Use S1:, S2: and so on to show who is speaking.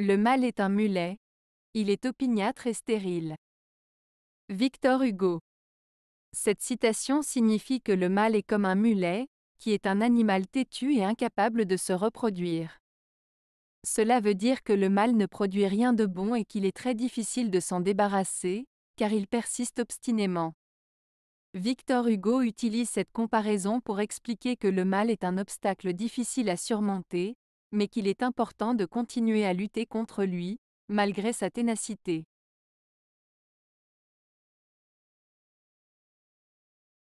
S1: Le mâle est un mulet. Il est opiniâtre et stérile. Victor Hugo. Cette citation signifie que le mal est comme un mulet, qui est un animal têtu et incapable de se reproduire. Cela veut dire que le mal ne produit rien de bon et qu'il est très difficile de s'en débarrasser, car il persiste obstinément. Victor Hugo utilise cette comparaison pour expliquer que le mal est un obstacle difficile à surmonter, mais qu'il est important de continuer à lutter contre lui, malgré sa ténacité.